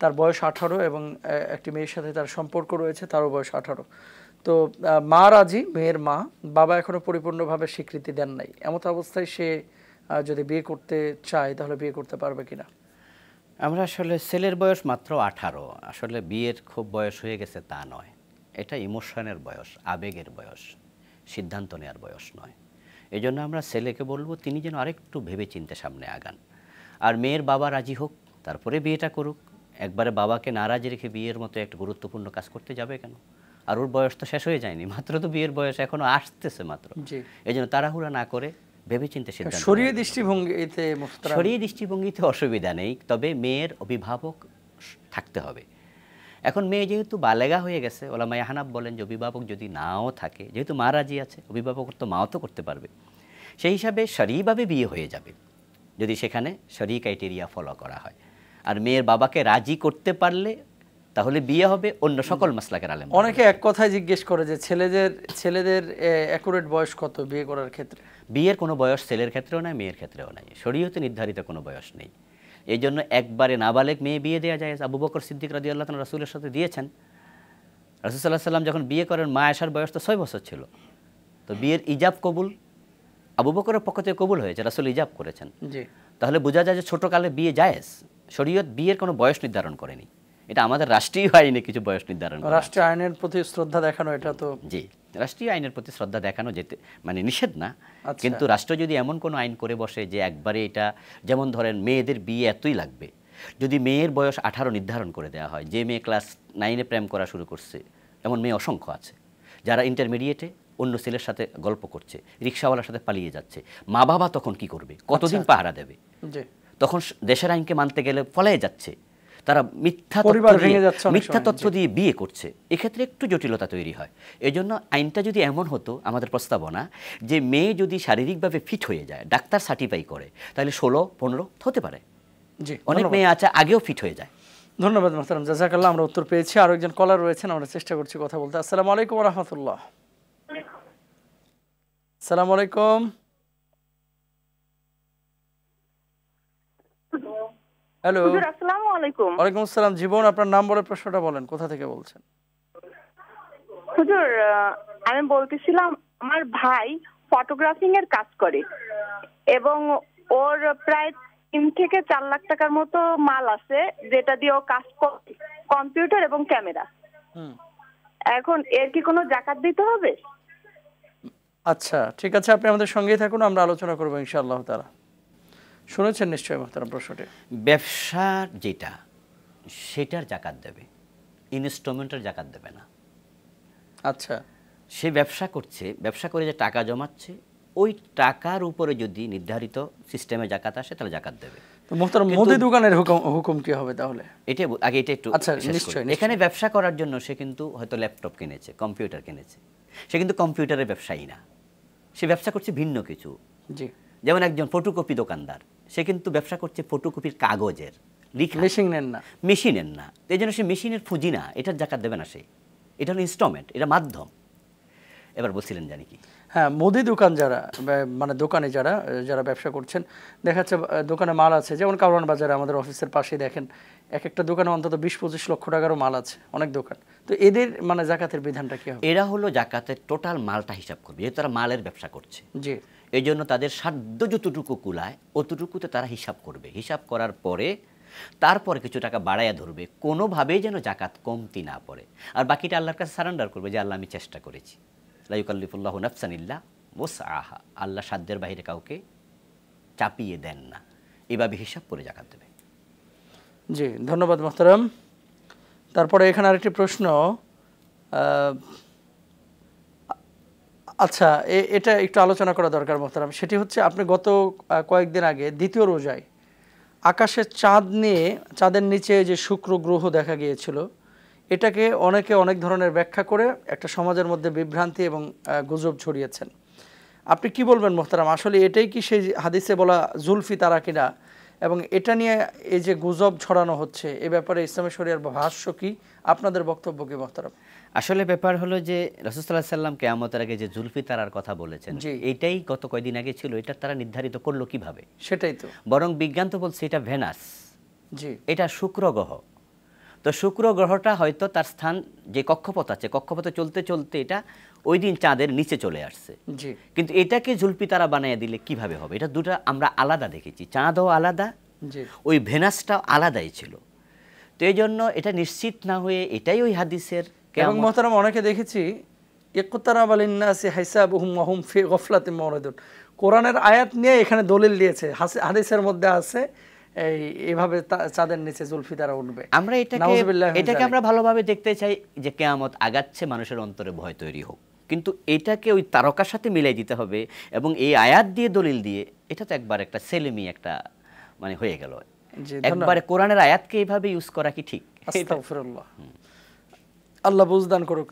তার বয়স আঠারো এবং একটি মেয়ের সাথে তার সম্পর্ক রয়েছে তারও বয়স আঠারো তো মা রাজি মেয়ের মা বাবা এখনও পরিপূর্ণভাবে স্বীকৃতি দেন নাই এমত অবস্থায় সে যদি বিয়ে করতে চায় তাহলে বিয়ে করতে পারবে কিনা আমরা আসলে ছেলের বয়স মাত্র আঠারো আসলে বিয়ের খুব বয়স হয়ে গেছে তা নয় এটা ইমোশনের বয়স আবেগের বয়স সিদ্ধান্ত নেওয়ার বয়স নয় এই জন্য আমরা ছেলেকে বলবো তিনি যেন আরেকটু ভেবে চিনতে সামনে আগান আর মেয়ের বাবা রাজি হোক তারপরে বিয়েটা করুক একবারে বাবাকে নারাজি রেখে বিয়ের মতো একটা গুরুত্বপূর্ণ কাজ করতে যাবে কেন আর ওর বয়স তো শেষ হয়ে যায়নি মাত্র তো বিয়ের বয়স এখনো আসতেছে মাত্র এই জন্য তাড়াহুড়া না করে ভেবেচিন্তে সিদ্ধান্ত সরিয়ে দৃষ্টিভঙ্গিতে শরীর দৃষ্টিভঙ্গিতে অসুবিধা নেই তবে মেয়ের অভিভাবক থাকতে হবে এখন মেয়ে যেহেতু বালেগা হয়ে গেছে ওলা মায়া হানাব বলেন যে অভিভাবক যদি নাও থাকে যেহেতু মা রাজি আছে অভিভাবক তো মাও তো করতে পারবে সেই হিসাবে সরিভাবে বিয়ে হয়ে যাবে যদি সেখানে সারি ক্রাইটেরিয়া ফলো করা হয় আর মেয়ের বাবাকে রাজি করতে পারলে তাহলে বিয়ে হবে অন্য সকল মাসলাকের আলেম অনেকে এক কথায় জিজ্ঞেস করে যে ছেলেদের ছেলেদের অ্যাকুরেট বয়স কত বিয়ে করার ক্ষেত্রে বিয়ের কোনো বয়স ছেলের ক্ষেত্রেও নাই মেয়ের ক্ষেত্রেও নাই শরীয়তে নির্ধারিত কোনো বয়স নেই এই জন্য একবারে নাবালেক মেয়ে বিয়ে দেওয়া যায় আবু বকর সিদ্দিক রাজি আল্লাহ রাসুলের সাথে দিয়েছেন রাসুসাল্লাহ সাল্লাম যখন বিয়ে করেন মা আসার বয়স তো ছয় বছর ছিল তো বিয়ের ইজাব কবুল আবু বকরের পক্ষ থেকে কবুল হয়েছে রাসুল ইজাব করেছেন তাহলে বোঝা যায় যে ছোটোকালে বিয়ে যায়স শরীয়ত বিয়ের কোনো বয়স নির্ধারণ করেনি এটা আমাদের রাষ্ট্রীয় আইনে কিছু বয়স নির্ধারণ রাষ্ট্রীয় আইনের প্রতি শ্রদ্ধা দেখানো এটা তো জি রাষ্ট্রীয় আইনের প্রতি শ্রদ্ধা দেখানো যেতে মানে নিষেধ না আচ্ছা। কিন্তু রাষ্ট্র যদি এমন কোনো আইন করে বসে যে একবারে এটা যেমন ধরেন মেয়েদের বিয়ে এতই লাগবে যদি মেয়ের বয়স আঠারো নির্ধারণ করে দেওয়া হয় যে মেয়ে ক্লাস নাইনে প্রেম করা শুরু করছে এমন মেয়ে অসংখ্য আছে যারা ইন্টারমিডিয়েটে অন্য ছেলের সাথে গল্প করছে রিক্সাওয়ালার সাথে পালিয়ে যাচ্ছে মা বাবা তখন কি করবে কতদিন আচ্ছা। পাহারা দেবে তখন দেশের আইনকে মানতে গেলে ফলাই যাচ্ছে তারা মিথ্যা মিথ্যা তথ্য দিয়ে বিয়ে করছে এক্ষেত্রে একটু জটিলতা তৈরি হয় এজন্য আইনটা যদি এমন হতো আমাদের প্রস্তাবনা যে মেয়ে যদি শারীরিকভাবে ফিট হয়ে যায় ডাক্তার সার্টিফাই করে তাহলে ষোলো পনেরো হতে পারে অনেক মেয়ে আছে আগেও ফিট হয়ে যায় ধন্যবাদ মাহতারাম জাজাকাল্লাহ আমরা উত্তর পেয়েছি আর একজন কলার রয়েছেন আমরা চেষ্টা করছি কথা বলতে আসসালামু আলাইকুম রহমতুল্লাহ আসসালামু আলাইকুম হ্যালো আসসালামু আলাইকুম ওয়ালাইকুম আসসালাম জীবন আপনার নাম বলে প্রশ্নটা বলেন কোথা থেকে বলছেন হুজুর আমি বলতেছিলাম আমার ভাই ফটোগ্রাফিং এর কাজ করে এবং ওর প্রায় তিন থেকে চার লাখ টাকার মতো মাল আছে যেটা দিয়ে ও কাজ করে কম্পিউটার এবং ক্যামেরা এখন এর কি কোনো জাকাত দিতে হবে আচ্ছা ঠিক আছে আপনি আমাদের সঙ্গেই থাকুন আমরা আলোচনা করবো ইনশাআল্লাহ তারা শুনেছেন নিশ্চয়ই মহতারাম প্রশ্নটি ব্যবসার যেটা সেটার জাকাত দেবে ইনস্টলমেন্টের জাকাত দেবে না আচ্ছা সে ব্যবসা করছে ব্যবসা করে যে টাকা জমাচ্ছে ওই টাকার উপরে যদি নির্ধারিত সিস্টেমে জাকাত আসে তাহলে জাকাত দেবে মোদি দোকানের হুকুম হুকুম কি হবে তাহলে এটা আগে এটা একটু আচ্ছা নিশ্চয়ই এখানে ব্যবসা করার জন্য সে কিন্তু হয়তো ল্যাপটপ কিনেছে কম্পিউটার কিনেছে সে কিন্তু কম্পিউটারের ব্যবসায়ী না সে ব্যবসা করছে ভিন্ন কিছু যেমন একজন ফটোকপি দোকানদার সে কিন্তু ব্যবসা করছে ফটোকপির কাগজের মেশিনের না এই জন্য সে মেশিনের ফুজি না এটার জাকাত দেবে না সে এটা হলো ইনস্টলমেন্ট এটা মাধ্যম এবার বলছিলেন জানি কি হ্যাঁ মুদি দোকান যারা মানে দোকানে যারা যারা ব্যবসা করছেন দেখা যাচ্ছে দোকানে মাল আছে যেমন কাউরান বাজারে আমাদের অফিসের পাশে দেখেন এক একটা দোকানে অন্তত বিশ পঁচিশ লক্ষ টাকারও মাল আছে অনেক দোকান তো এদের মানে জাকাতের বিধানটা কি হবে এরা হলো জাকাতের টোটাল মালটা হিসাব করবে যেহেতু তারা মালের ব্যবসা করছে জি এই জন্য তাদের সাধ্য যতটুকু কুলায় অতটুকুতে তারা হিসাব করবে হিসাব করার পরে তারপরে কিছু টাকা বাড়াইয়া ধরবে কোনোভাবেই যেন জাকাত কমতি না পড়ে আর বাকিটা আল্লাহর কাছে সারেন্ডার করবে যে আল্লাহ আমি চেষ্টা করেছি লাইকাল্লিফুল্লাহ নফসানিল্লা মোস আহা আল্লাহ সাধ্যের বাহিরে কাউকে চাপিয়ে দেন না এভাবে হিসাব করে জাকাত দেবে জি ধন্যবাদ মোহতারাম তারপরে এখানে আরেকটি প্রশ্ন আচ্ছা এটা একটু আলোচনা করা দরকার মোহতারাম সেটি হচ্ছে আপনি গত কয়েকদিন আগে দ্বিতীয় রোজায় আকাশে চাঁদ নিয়ে চাঁদের নিচে যে শুক্র গ্রহ দেখা গিয়েছিল এটাকে অনেকে অনেক ধরনের ব্যাখ্যা করে একটা সমাজের মধ্যে বিভ্রান্তি এবং গুজব ছড়িয়েছেন আপনি কি বলবেন মোহতারাম আসলে এটাই কি সেই হাদিসে বলা জুলফি তারা কিনা এবং এটা নিয়ে এই যে গুজব ছড়ানো হচ্ছে এ ব্যাপারে ইসলামেশ্বরিয়ার ভাষ্য কি আপনাদের বক্তব্য কি মোহতারাম আসলে ব্যাপার হলো যে রসুল্লাহ সাল্লাম কেয়ামতের আগে যে জুলফি তারার কথা বলেছেন এটাই গত কয়দিন আগে ছিল এটা তারা নির্ধারিত করলো কিভাবে সেটাই তো বরং বিজ্ঞান তো বলছে এটা ভেনাস জি এটা শুক্র গ্রহ তো শুক্র গ্রহটা হয়তো তার স্থান যে কক্ষপথ আছে কক্ষপথে চলতে চলতে এটা ওই দিন চাঁদের নিচে চলে আসছে কিন্তু এটাকে ঝুলপি তারা বানিয়ে দিলে কিভাবে হবে এটা দুটা আমরা আলাদা দেখেছি চাঁদও আলাদা ওই ভেনাসটাও আলাদাই ছিল তো এই জন্য এটা নিশ্চিত না হয়ে এটাই ওই হাদিসের এবং মহতারাম অনেকে দেখেছি একতারাব আলিন্নাসি হাইসাব হুম ফি গফলাতে মরদুন কোরআনের আয়াত নিয়ে এখানে দলিল দিয়েছে হাদিসের মধ্যে আছে এই এভাবে চাঁদের নিচে জুলফি জুলফিদারা উঠবে আমরা এটাকে এটাকে আমরা ভালোভাবে দেখতে চাই যে কেয়ামত আগাচ্ছে মানুষের অন্তরে ভয় তৈরি হোক কিন্তু এটাকে ওই তারকার সাথে মিলাই দিতে হবে এবং এই আয়াত দিয়ে দলিল দিয়ে এটা তো একবার একটা সেলেমি একটা মানে হয়ে গেল একবারে কোরআনের আয়াতকে এইভাবে ইউজ করা কি ঠিক আস্তাগফিরুল্লাহ আল্লাহ বুজদান করুক